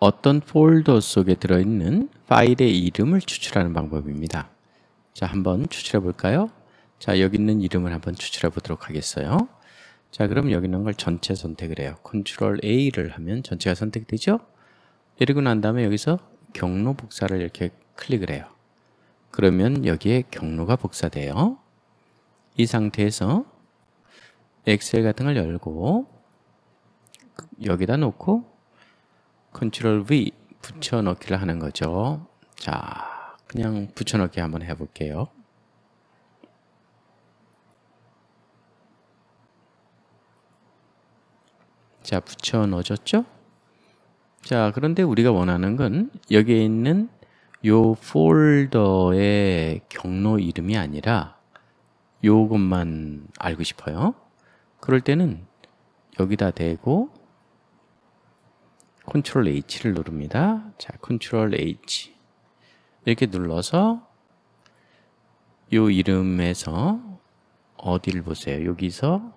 어떤 폴더 속에 들어있는 파일의 이름을 추출하는 방법입니다. 자, 한번 추출해 볼까요? 자, 여기 있는 이름을 한번 추출해 보도록 하겠어요. 자, 그럼 여기 있는 걸 전체 선택을 해요. Ctrl A를 하면 전체가 선택되죠? 이러고 난 다음에 여기서 경로 복사를 이렇게 클릭을 해요. 그러면 여기에 경로가 복사돼요. 이 상태에서 엑셀 같은 걸 열고 여기다 놓고 컨트롤 V 붙여넣기를 하는 거죠. 자, 그냥 붙여넣기 한번 해볼게요. 자, 붙여넣어졌죠? 자, 그런데 우리가 원하는 건 여기에 있는 요 폴더의 경로 이름이 아니라 요것만 알고 싶어요. 그럴 때는 여기다 대고 컨트롤 H를 누릅니다. 자, 컨트롤 H 이렇게 눌러서 요 이름에서 어디를 보세요? 여기서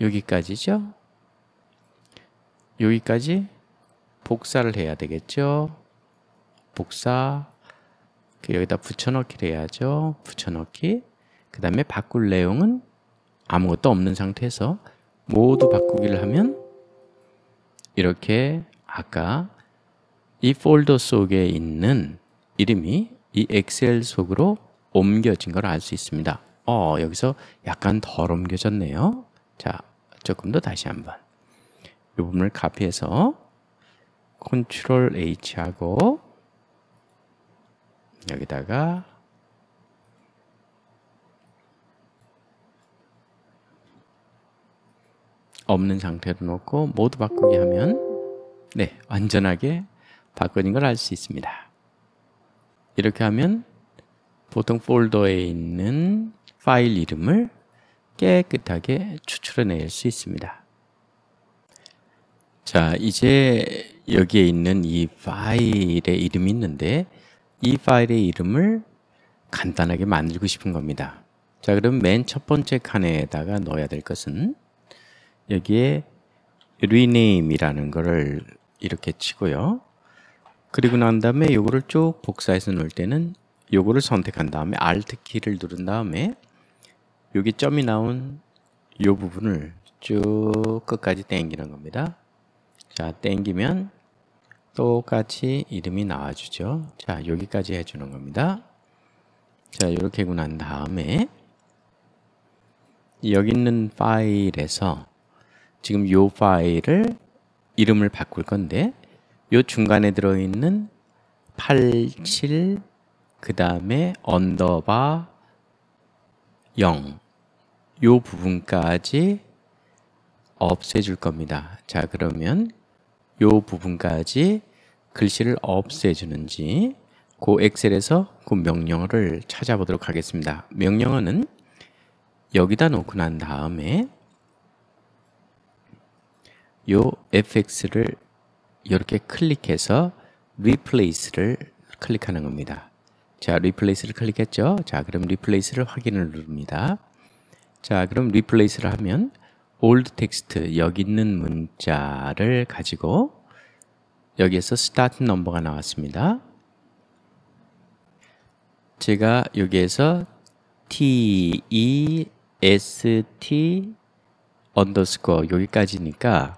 여기까지죠? 여기까지 복사를 해야 되겠죠? 복사 여기다 붙여넣기를 해야죠. 붙여넣기 그 다음에 바꿀 내용은 아무것도 없는 상태에서 모두 바꾸기를 하면 이렇게 아까 이 폴더 속에 있는 이름이 이 엑셀 속으로 옮겨진 걸 알 수 있습니다. 어, 여기서 약간 덜 옮겨졌네요. 자, 조금 더 다시 한번. 이 부분을 카피해서 컨트롤 H 하고 여기다가 없는 상태로 놓고 모두 바꾸기 하면 네 완전하게 바꾸는걸 알 수 있습니다. 이렇게 하면 보통 폴더에 있는 파일 이름을 깨끗하게 추출해낼 수 있습니다. 자, 이제 여기에 있는 이 파일의 이름이 있는데 이 파일의 이름을 간단하게 만들고 싶은 겁니다. 자, 그럼 맨 첫 번째 칸에다가 넣어야 될 것은 여기에 rename이라는 거를 이렇게 치고요. 그리고 난 다음에 요거를 쭉 복사해서 넣을 때는 요거를 선택한 다음에 Alt 키를 누른 다음에 여기 점이 나온 요 부분을 쭉 끝까지 땡기는 겁니다. 자, 땡기면 똑같이 이름이 나와주죠. 자, 여기까지 해주는 겁니다. 자, 이렇게 하고 난 다음에 여기 있는 파일에서 지금 요 파일을 이름을 바꿀 건데 요 중간에 들어있는 87 그 다음에 언더바 0 요 부분까지 없애줄 겁니다. 자 그러면 요 부분까지 글씨를 없애주는지 그 엑셀에서 그 명령어를 찾아보도록 하겠습니다. 명령어는 여기다 놓고 난 다음에 요 fx를 이렇게 클릭해서 replace를 클릭하는 겁니다. 자, replace를 클릭했죠? 자, 그럼 replace를 확인을 누릅니다. 자, 그럼 replace를 하면 old text 여기 있는 문자를 가지고 여기에서 start number가 나왔습니다. 제가 여기에서 t e s t 언더스코어 여기까지니까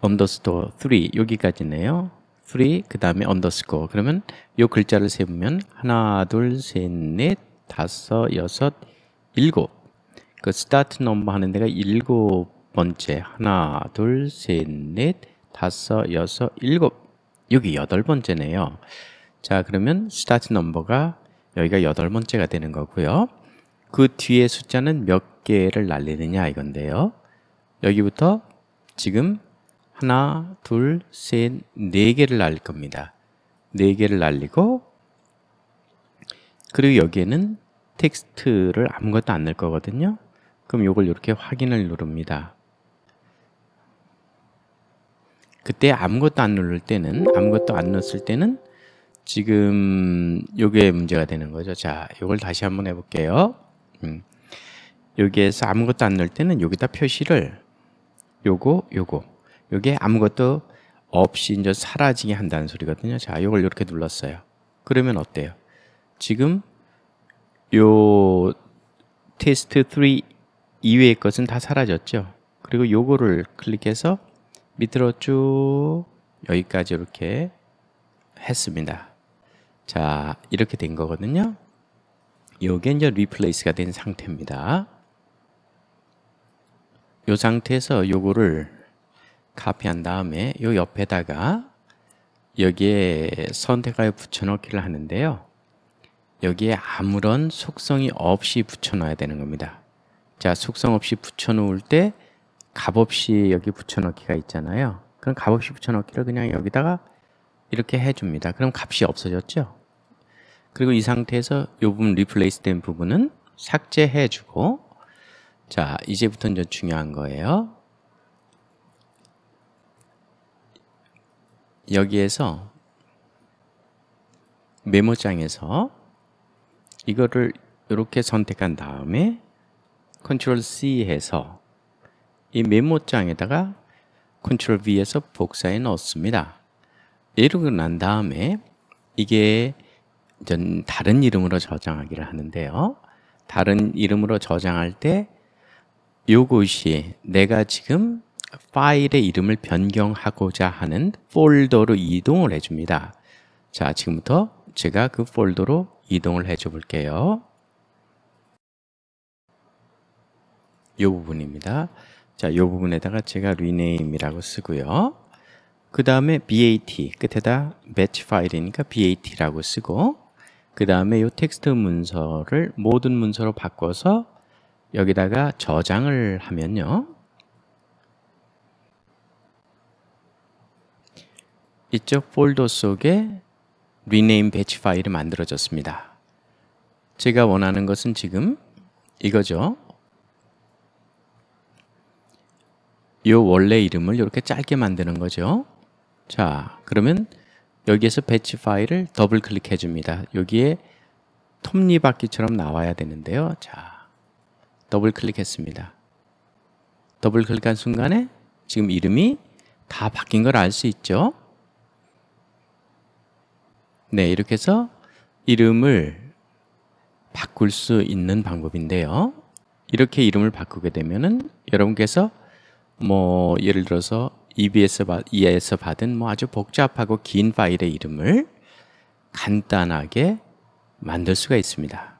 언더스토어 3 여기까지네요. 3그 다음에 언더스코어 그러면 요 글자를 세우면 하나 둘셋넷 다섯 여섯 일곱 그 스타트 넘버 하는 데가 일곱 번째 하나 둘셋넷 다섯 여섯 일곱 여기 여덟 번째네요. 자 그러면 스타트 넘버가 여기가 여덟 번째가 되는 거고요. 그 뒤에 숫자는 몇 개를 날리느냐 이건데요. 여기부터 지금 하나, 둘, 셋, 네 개를 날릴 겁니다. 네 개를 날리고 그리고 여기에는 텍스트를 아무것도 안 넣을 거거든요. 그럼 이걸 이렇게 확인을 누릅니다. 그때 아무것도 안 누를 때는 아무것도 안 넣었을 때는 지금 이게 문제가 되는 거죠. 자, 이걸 다시 한번 해볼게요. 음. 여기에서 아무것도 안 넣을 때는 여기다 표시를 요거 요거 이게 아무것도 없이 이제 사라지게 한다는 소리거든요. 자, 이걸 이렇게 눌렀어요. 그러면 어때요? 지금 요 테스트 3 이외의 것은 다 사라졌죠. 그리고 요거를 클릭해서 밑으로 쭉 여기까지 이렇게 했습니다. 자, 이렇게 된 거거든요. 요게 이제 리플레이스가 된 상태입니다. 요 상태에서 요거를 카피한 다음에 요 옆에다가 여기에 선택하여 붙여넣기를 하는데요. 여기에 아무런 속성이 없이 붙여넣어야 되는 겁니다. 자, 속성 없이 붙여놓을 때 값없이 여기 붙여넣기가 있잖아요. 그럼 값없이 붙여넣기를 그냥 여기다가 이렇게 해줍니다. 그럼 값이 없어졌죠? 그리고 이 상태에서 이 부분 리플레이스 된 부분은 삭제해주고 자, 이제부터는 중요한 거예요. 여기에서 메모장에서 이거를 이렇게 선택한 다음에 컨트롤 C 해서 이 메모장에다가 컨트롤 V에서 복사해 넣습니다. 이러고 난 다음에 이게 전 다른 이름으로 저장하기를 하는데요. 다른 이름으로 저장할 때 요것이 내가 지금 파일의 이름을 변경하고자 하는 폴더로 이동을 해줍니다. 자, 지금부터 제가 그 폴더로 이동을 해줘 볼게요. 이 부분입니다. 자, 이 부분에다가 제가 rename이라고 쓰고요. 그 다음에 bat, 끝에다 batch 파일이니까 bat라고 쓰고 그 다음에 이 텍스트 문서를 모든 문서로 바꿔서 여기다가 저장을 하면요. 이쪽 폴더 속에 rename b a 파일이 만들어졌습니다. 제가 원하는 것은 지금 이거죠. 이 원래 이름을 이렇게 짧게 만드는 거죠. 자, 그러면 여기에서 배치 파일을 더블 클릭해 줍니다. 여기에 톱니바퀴처럼 나와야 되는데요. 자, 더블 클릭했습니다. 더블 클릭한 순간에 지금 이름이 다 바뀐 걸 알 수 있죠? 네, 이렇게 해서 이름을 바꿀 수 있는 방법인데요. 이렇게 이름을 바꾸게 되면은 여러분께서 뭐 예를 들어서 EBS 받, 에서 받은 뭐 아주 복잡하고 긴 파일의 이름을 간단하게 만들 수가 있습니다.